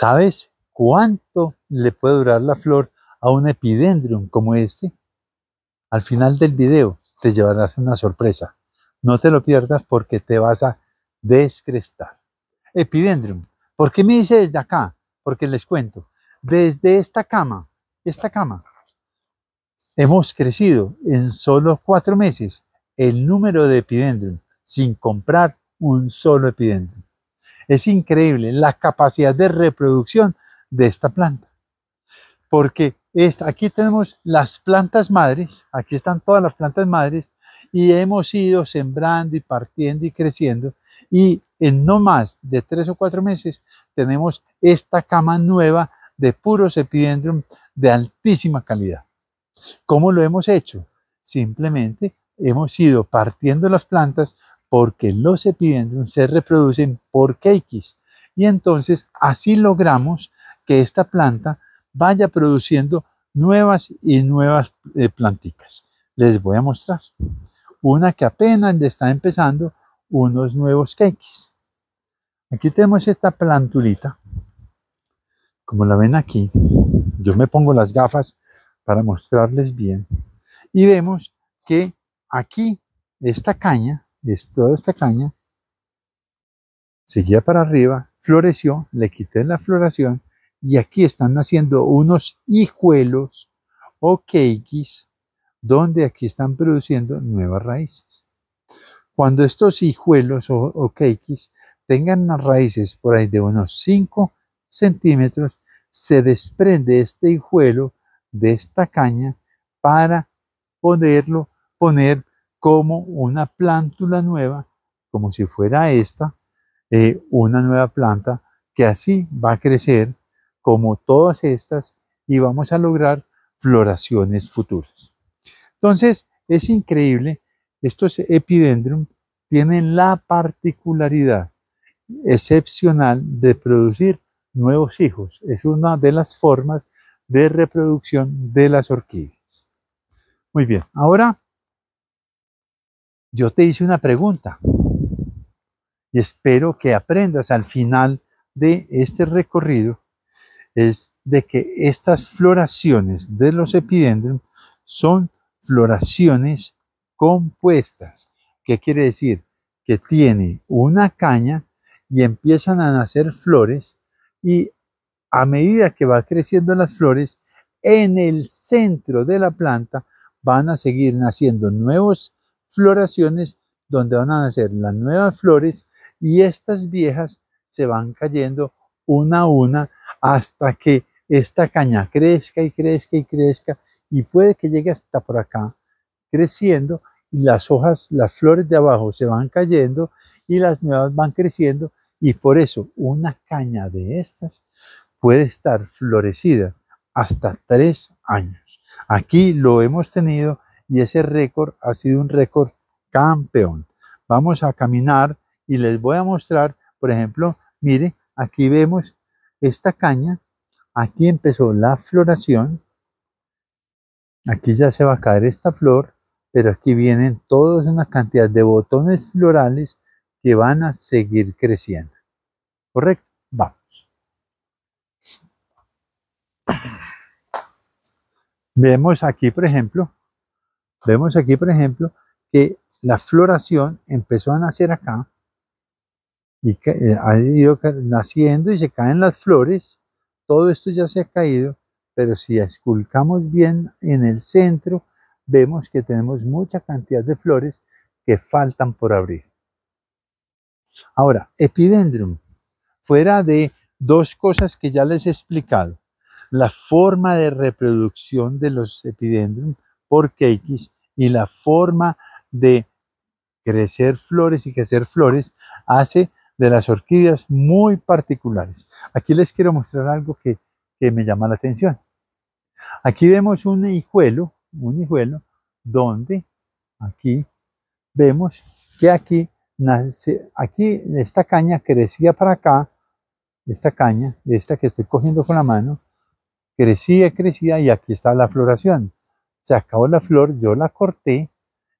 ¿Sabes cuánto le puede durar la flor a un epidendrum como este? Al final del video te llevarás una sorpresa. No te lo pierdas porque te vas a descrestar. Epidendrum. ¿Por qué me dice desde acá? Porque les cuento. Desde esta cama, esta cama, hemos crecido en solo cuatro meses el número de epidendrum sin comprar un solo epidendrum. Es increíble la capacidad de reproducción de esta planta. Porque aquí tenemos las plantas madres, aquí están todas las plantas madres y hemos ido sembrando y partiendo y creciendo y en no más de tres o cuatro meses tenemos esta cama nueva de puros epidendrum de altísima calidad. ¿Cómo lo hemos hecho? Simplemente hemos ido partiendo las plantas porque los piden se reproducen por kekis. Y entonces así logramos que esta planta vaya produciendo nuevas y nuevas eh, plantitas Les voy a mostrar. Una que apenas está empezando unos nuevos kekis. Aquí tenemos esta plantulita. Como la ven aquí, yo me pongo las gafas para mostrarles bien. Y vemos que aquí esta caña toda esta caña, seguía para arriba, floreció, le quité la floración y aquí están naciendo unos hijuelos o keikis donde aquí están produciendo nuevas raíces. Cuando estos hijuelos o, keikis tengan las raíces por ahí de unos 5 centímetros, se desprende este hijuelo de esta caña para poderlo poner como una plántula nueva, como si fuera esta, eh, una nueva planta que así va a crecer como todas estas y vamos a lograr floraciones futuras. Entonces, es increíble, estos epidendrum tienen la particularidad excepcional de producir nuevos hijos. Es una de las formas de reproducción de las orquídeas. Muy bien, ahora yo te hice una pregunta y espero que aprendas al final de este recorrido es de que estas floraciones de los epidendrum son floraciones compuestas. ¿Qué quiere decir? Que tiene una caña y empiezan a nacer flores y a medida que va creciendo las flores, en el centro de la planta van a seguir naciendo nuevos floraciones donde van a nacer las nuevas flores y estas viejas se van cayendo una a una hasta que esta caña crezca y crezca y crezca y puede que llegue hasta por acá creciendo y las hojas, las flores de abajo se van cayendo y las nuevas van creciendo y por eso una caña de estas puede estar florecida hasta tres años. Aquí lo hemos tenido y ese récord ha sido un récord campeón. Vamos a caminar y les voy a mostrar, por ejemplo, mire, aquí vemos esta caña, aquí empezó la floración, aquí ya se va a caer esta flor, pero aquí vienen todas una cantidad de botones florales que van a seguir creciendo. ¿Correcto? Vamos. Vemos aquí, por ejemplo, Vemos aquí, por ejemplo, que la floración empezó a nacer acá y eh, ha ido naciendo y se caen las flores. Todo esto ya se ha caído, pero si esculcamos bien en el centro, vemos que tenemos mucha cantidad de flores que faltan por abrir. Ahora, epidendrum, fuera de dos cosas que ya les he explicado, la forma de reproducción de los epidendrum, por y la forma de crecer flores y crecer flores hace de las orquídeas muy particulares. Aquí les quiero mostrar algo que, que me llama la atención. Aquí vemos un hijuelo, un hijuelo donde aquí vemos que aquí nace, aquí esta caña crecía para acá, esta caña, esta que estoy cogiendo con la mano, crecía, crecía y aquí está la floración se acabó la flor, yo la corté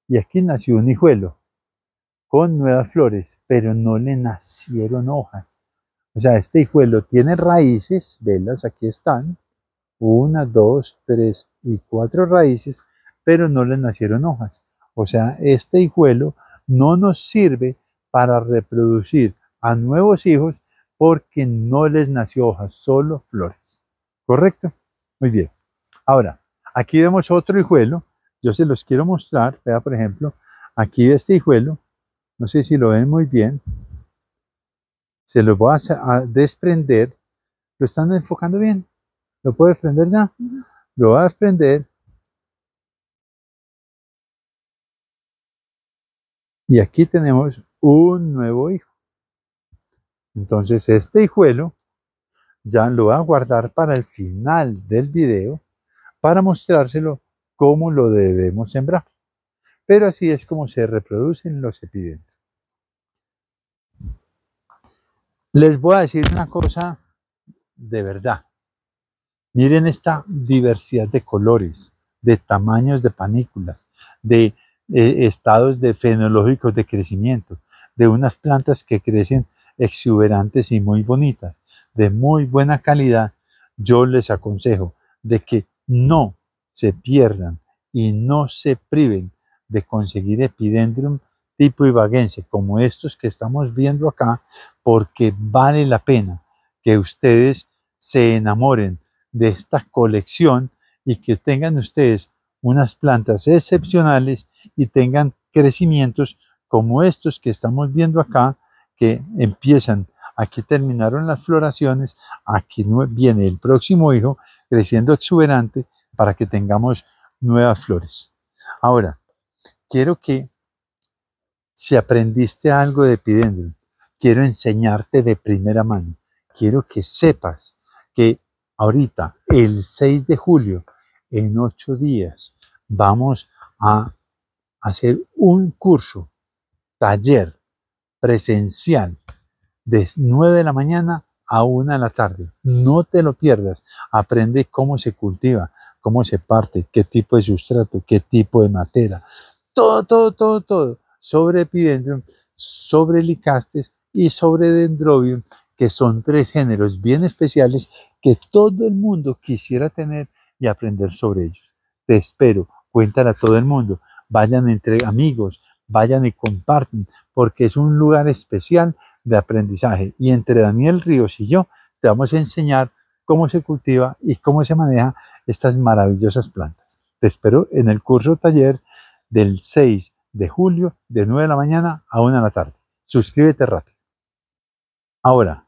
y aquí nació un hijuelo con nuevas flores, pero no le nacieron hojas. O sea, este hijuelo tiene raíces, velas, aquí están, una, dos, tres y cuatro raíces, pero no le nacieron hojas. O sea, este hijuelo no nos sirve para reproducir a nuevos hijos porque no les nació hojas, solo flores. ¿Correcto? Muy bien. Ahora, Aquí vemos otro hijuelo. Yo se los quiero mostrar. Vea, por ejemplo, aquí este hijuelo. No sé si lo ven muy bien. Se lo voy a, desprender. Lo están enfocando bien. ¿Lo puedo desprender ya? Lo voy a desprender. Y aquí tenemos un nuevo hijo. Entonces este hijuelo ya lo va a guardar para el final del video para mostrárselo cómo lo debemos sembrar. Pero así es como se reproducen los epidemios. Les voy a decir una cosa de verdad. Miren esta diversidad de colores, de tamaños de panículas, de eh, estados de fenológicos de crecimiento, de unas plantas que crecen exuberantes y muy bonitas, de muy buena calidad. Yo les aconsejo de que no se pierdan y no se priven de conseguir epidendrum tipo ibaguense, como estos que estamos viendo acá, porque vale la pena que ustedes se enamoren de esta colección y que tengan ustedes unas plantas excepcionales y tengan crecimientos como estos que estamos viendo acá, que empiezan aquí terminaron las floraciones, aquí viene el próximo hijo creciendo exuberante para que tengamos nuevas flores. Ahora, quiero que si aprendiste algo de epidendrum, quiero enseñarte de primera mano. Quiero que sepas que ahorita, el 6 de julio, en ocho días, vamos a hacer un curso, taller presencial de 9 de la mañana a 1 de la tarde. No te lo pierdas. Aprende cómo se cultiva, cómo se parte, qué tipo de sustrato, qué tipo de materia. Todo, todo, todo, todo. Sobre epidendrum, sobre licastes y sobre dendrobium, que son tres géneros bien especiales que todo el mundo quisiera tener y aprender sobre ellos. Te espero. Cuéntale a todo el mundo. Vayan entre amigos, vayan y compartan, porque es un lugar especial de aprendizaje. Y entre Daniel Ríos y yo te vamos a enseñar cómo se cultiva y cómo se maneja estas maravillosas plantas. Te espero en el curso taller del 6 de julio de 9 de la mañana a 1 de la tarde. Suscríbete rápido. Ahora,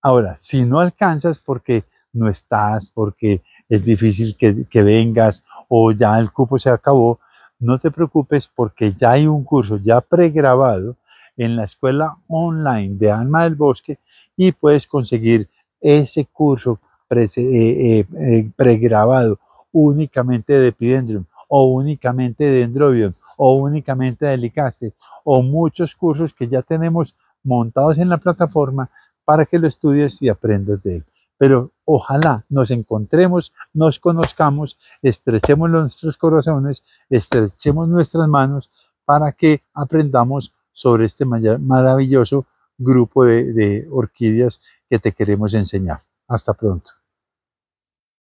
ahora, si no alcanzas porque no estás, porque es difícil que, que vengas o ya el cupo se acabó, no te preocupes porque ya hay un curso ya pregrabado en la escuela online de Alma del Bosque y puedes conseguir ese curso eh, eh, eh, pregrabado únicamente de Epidendrium o únicamente de Dendrobium o únicamente de Licaste o muchos cursos que ya tenemos montados en la plataforma para que lo estudies y aprendas de él pero ojalá nos encontremos, nos conozcamos, estrechemos nuestros corazones, estrechemos nuestras manos para que aprendamos sobre este maravilloso grupo de, orquídeas que te queremos enseñar. Hasta pronto.